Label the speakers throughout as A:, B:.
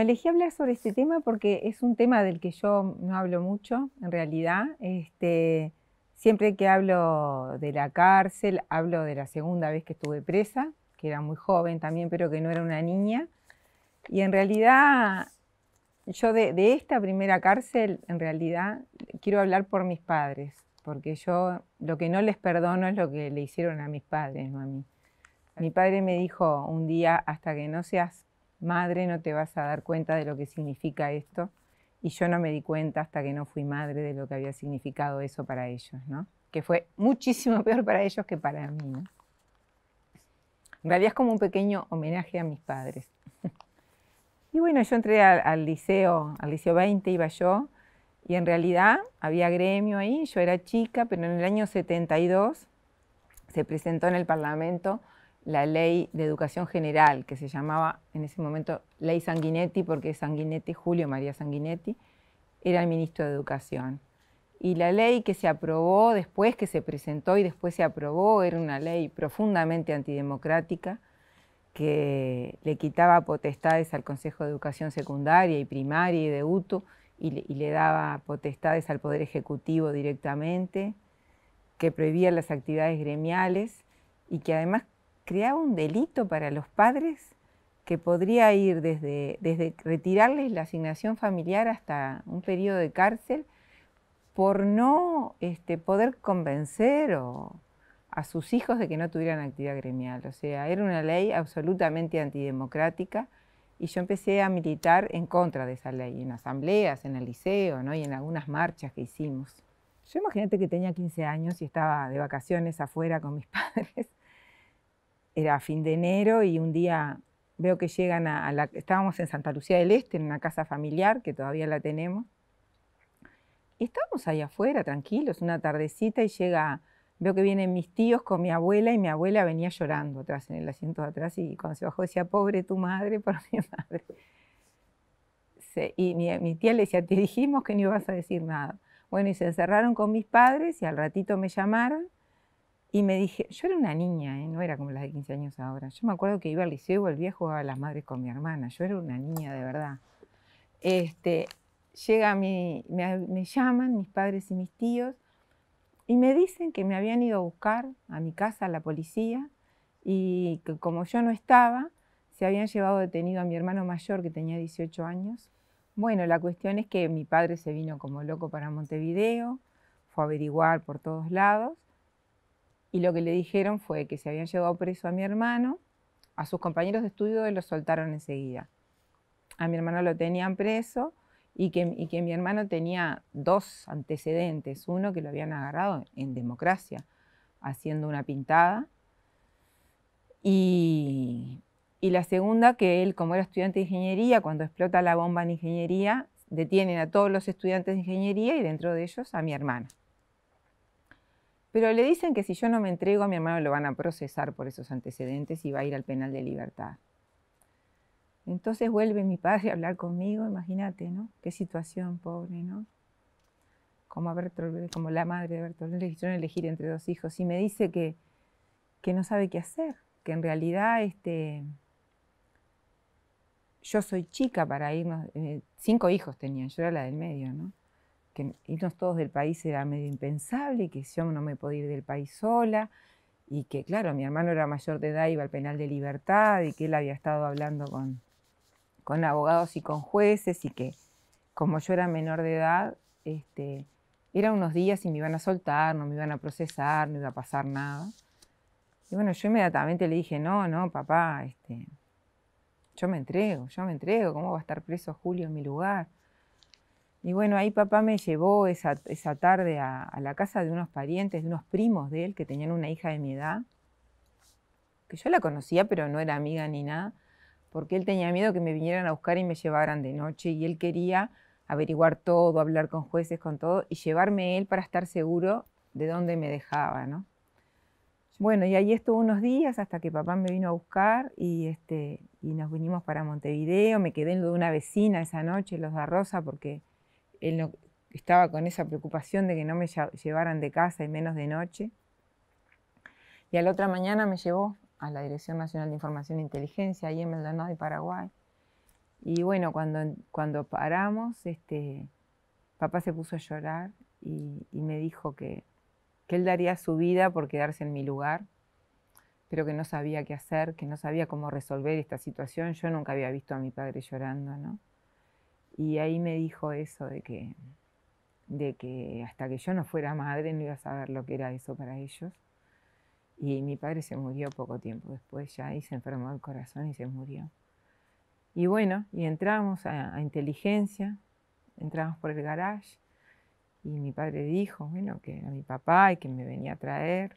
A: elegí hablar sobre este tema porque es un tema del que yo no hablo mucho, en realidad. Este, siempre que hablo de la cárcel, hablo de la segunda vez que estuve presa, que era muy joven también, pero que no era una niña. Y en realidad, yo de, de esta primera cárcel, en realidad, quiero hablar por mis padres, porque yo lo que no les perdono es lo que le hicieron a mis padres, no a mí. Mi padre me dijo un día, hasta que no seas madre no te vas a dar cuenta de lo que significa esto. Y yo no me di cuenta hasta que no fui madre de lo que había significado eso para ellos, ¿no? Que fue muchísimo peor para ellos que para mí, ¿no? En realidad es como un pequeño homenaje a mis padres. y bueno, yo entré al, liceo, al liceo 20 iba yo, y en realidad había gremio ahí, yo era chica, pero en el año 72 se presentó en el Parlamento la ley de educación general, que se llamaba en ese momento ley Sanguinetti, porque Sanguinetti, Julio María Sanguinetti, era el ministro de Educación. Y la ley que se aprobó después, que se presentó y después se aprobó, era una ley profundamente antidemocrática que le quitaba potestades al Consejo de Educación Secundaria y Primaria y de UTU y le daba potestades al Poder Ejecutivo directamente, que prohibía las actividades gremiales y que además creaba un delito para los padres que podría ir desde, desde retirarles la asignación familiar hasta un periodo de cárcel por no este, poder convencer o, a sus hijos de que no tuvieran actividad gremial. O sea, era una ley absolutamente antidemocrática y yo empecé a militar en contra de esa ley, en asambleas, en el liceo ¿no? y en algunas marchas que hicimos. Yo imagínate que tenía 15 años y estaba de vacaciones afuera con mis padres era fin de enero y un día veo que llegan a, la... Estábamos en Santa Lucía del Este, en una casa familiar que todavía la tenemos. Y estábamos ahí afuera, tranquilos, una tardecita y llega... Veo que vienen mis tíos con mi abuela y mi abuela venía llorando atrás, en el asiento de atrás y cuando se bajó decía, pobre tu madre, por mi madre. y mi, mi tía le decía, te dijimos que no ibas a decir nada. Bueno, y se encerraron con mis padres y al ratito me llamaron y me dije, yo era una niña, ¿eh? no era como las de 15 años ahora. Yo me acuerdo que iba al liceo y volvía a jugar a las madres con mi hermana. Yo era una niña de verdad. Este, llega me, me llaman mis padres y mis tíos y me dicen que me habían ido a buscar a mi casa a la policía y que como yo no estaba, se habían llevado detenido a mi hermano mayor que tenía 18 años. Bueno, la cuestión es que mi padre se vino como loco para Montevideo, fue a averiguar por todos lados y lo que le dijeron fue que se habían llevado preso a mi hermano, a sus compañeros de estudio y lo soltaron enseguida. A mi hermano lo tenían preso y que, mi hermano tenía dos antecedentes. Uno que lo habían agarrado en democracia, haciendo una pintada. Y, la segunda que él, como era estudiante de ingeniería, cuando explota la bomba en ingeniería, detienen a todos los estudiantes de ingeniería y dentro de ellos a mi hermano. Pero le dicen que si yo no me entrego a mi hermano lo van a procesar por esos antecedentes y va a ir al penal de libertad. Entonces vuelve mi padre a hablar conmigo, imagínate, ¿no? Qué situación pobre, ¿no? Como, como la madre de Bertolt le hicieron elegir entre dos hijos y me dice que, que no sabe qué hacer, que en realidad este, yo soy chica para irnos, eh, cinco hijos tenían, yo era la del medio, ¿no? que irnos todos del país era medio impensable y que yo no me podía ir del país sola y que, claro, mi hermano era mayor de edad, iba al penal de libertad y que él había estado hablando con, con abogados y con jueces y que como yo era menor de edad, este, eran unos días y me iban a soltar, no me iban a procesar, no iba a pasar nada. Y bueno, yo inmediatamente le dije, no, no, papá, este, yo me entrego, yo me entrego, ¿cómo va a estar preso Julio en mi lugar? Y bueno, ahí papá me llevó esa, tarde a, la casa de unos parientes, de unos primos de él, que tenían una hija de mi edad, que yo la conocía, pero no era amiga ni nada, porque él tenía miedo que me vinieran a buscar y me llevaran de noche, y él quería averiguar todo, hablar con jueces, con todo, y llevarme él para estar seguro de dónde me dejaba, Bueno, y ahí estuvo unos días hasta que papá me vino a buscar y, este, y nos vinimos para Montevideo, me quedé en lo de una vecina esa noche, los da Rosa, porque él estaba con esa preocupación de que no me llevaran de casa y menos de noche. Y a la otra mañana me llevó a la Dirección Nacional de Información e Inteligencia, ahí en Maldonado y Paraguay. Y bueno, cuando, paramos, este, papá se puso a llorar y, y me dijo que, que él daría su vida por quedarse en mi lugar, pero que no sabía qué hacer, que no sabía cómo resolver esta situación. Yo nunca había visto a mi padre llorando, ¿no? Y ahí me dijo eso de que, de que hasta que yo no fuera madre no iba a saber lo que era eso para ellos. Y mi padre se murió poco tiempo después ya ahí se enfermó el corazón y se murió. Y bueno, y entramos a, a inteligencia, entramos por el garage y mi padre dijo, bueno, que a mi papá y que me venía a traer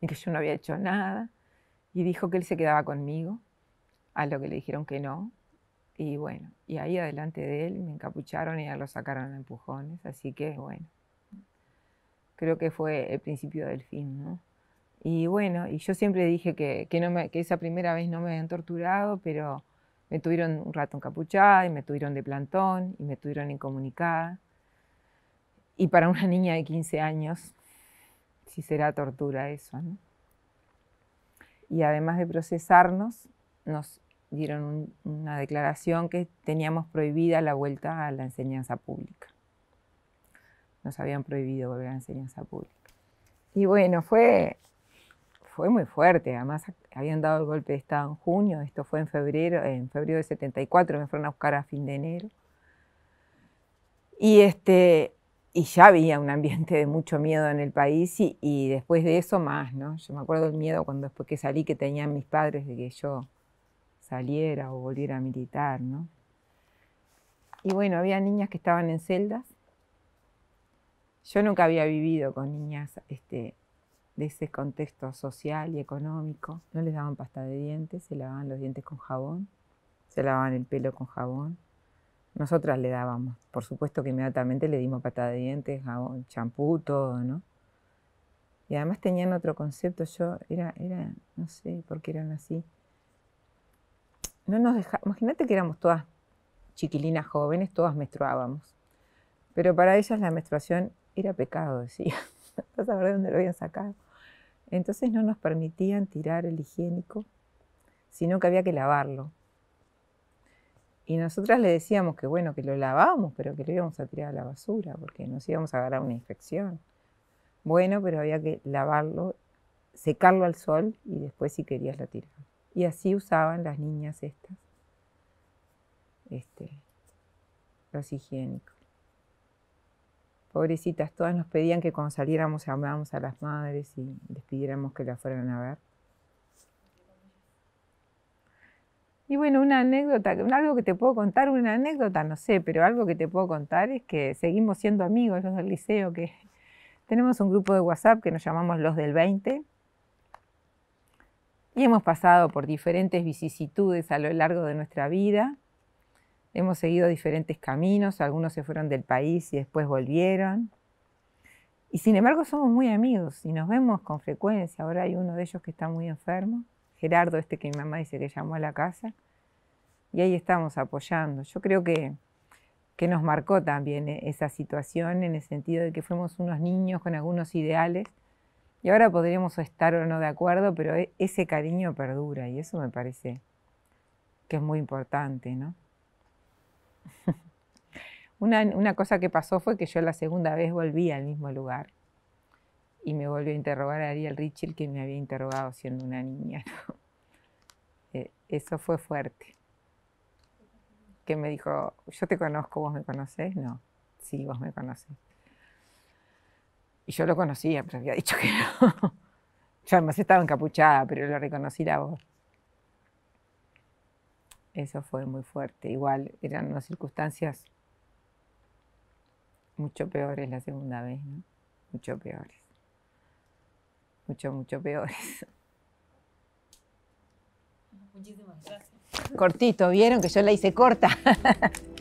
A: y que yo no había hecho nada. Y dijo que él se quedaba conmigo, a lo que le dijeron que no, y bueno, y ahí adelante de él me encapucharon y ya lo sacaron a empujones, así que bueno, creo que fue el principio del fin, ¿no? Y bueno, y yo siempre dije que, que, no que esa primera vez no me habían torturado, pero me tuvieron un rato encapuchada y me tuvieron de plantón y me tuvieron incomunicada. Y para una niña de 15 años, sí será tortura eso, ¿no? Y además de procesarnos, nos dieron una declaración que teníamos prohibida la vuelta a la enseñanza pública. Nos habían prohibido volver a la enseñanza pública. Y bueno, fue, fue muy fuerte. Además, habían dado el golpe de Estado en junio, esto fue en febrero, en febrero 74, me fueron a buscar a fin de enero. Y, este, y ya había un ambiente de mucho miedo en el país y, y después de eso más, ¿no? Yo me acuerdo el miedo cuando después que salí que tenían mis padres de que yo saliera o volviera a militar, ¿no? Y bueno, había niñas que estaban en celdas. Yo nunca había vivido con niñas este, de ese contexto social y económico. No les daban pasta de dientes, se lavaban los dientes con jabón, se lavaban el pelo con jabón. Nosotras le dábamos, por supuesto que inmediatamente le dimos pasta de dientes, jabón, champú, todo, ¿no? Y además tenían otro concepto, yo era, era, no sé por qué eran así no nos dejaba. imagínate que éramos todas chiquilinas jóvenes, todas menstruábamos. Pero para ellas la menstruación era pecado, decía. No de dónde lo habían sacado. Entonces no nos permitían tirar el higiénico, sino que había que lavarlo. Y nosotras le decíamos que bueno, que lo lavábamos, pero que lo íbamos a tirar a la basura, porque nos íbamos a agarrar una infección. Bueno, pero había que lavarlo, secarlo al sol y después si querías la tirar. Y así usaban las niñas estas, este, los higiénicos. Pobrecitas, todas nos pedían que cuando saliéramos llamáramos a las madres y les pidiéramos que la fueran a ver. Y bueno, una anécdota, algo que te puedo contar, una anécdota, no sé, pero algo que te puedo contar es que seguimos siendo amigos los del liceo, que tenemos un grupo de WhatsApp que nos llamamos los del 20, y hemos pasado por diferentes vicisitudes a lo largo de nuestra vida. Hemos seguido diferentes caminos, algunos se fueron del país y después volvieron. Y sin embargo somos muy amigos y nos vemos con frecuencia. Ahora hay uno de ellos que está muy enfermo, Gerardo, este que mi mamá dice que llamó a la casa. Y ahí estamos apoyando. Yo creo que, que nos marcó también eh, esa situación en el sentido de que fuimos unos niños con algunos ideales y ahora podríamos estar o no de acuerdo, pero e, ese cariño perdura y eso me parece que es muy importante, ¿no? una, cosa que pasó fue que yo la segunda vez volví al mismo lugar y me volvió a interrogar a Ariel Richel, que me había interrogado siendo una niña. Eh, eso fue fuerte. Que me dijo, yo te conozco, vos me conocés, no, sí, vos me conocés. Y yo lo conocía, pero había dicho que no. Yo además estaba encapuchada, pero lo reconocí la voz. Eso fue muy fuerte. Igual eran unas circunstancias mucho peores la segunda vez, ¿no? Mucho peores. Mucho, mucho peores. Muchísimas gracias. Cortito, ¿vieron que yo la hice corta?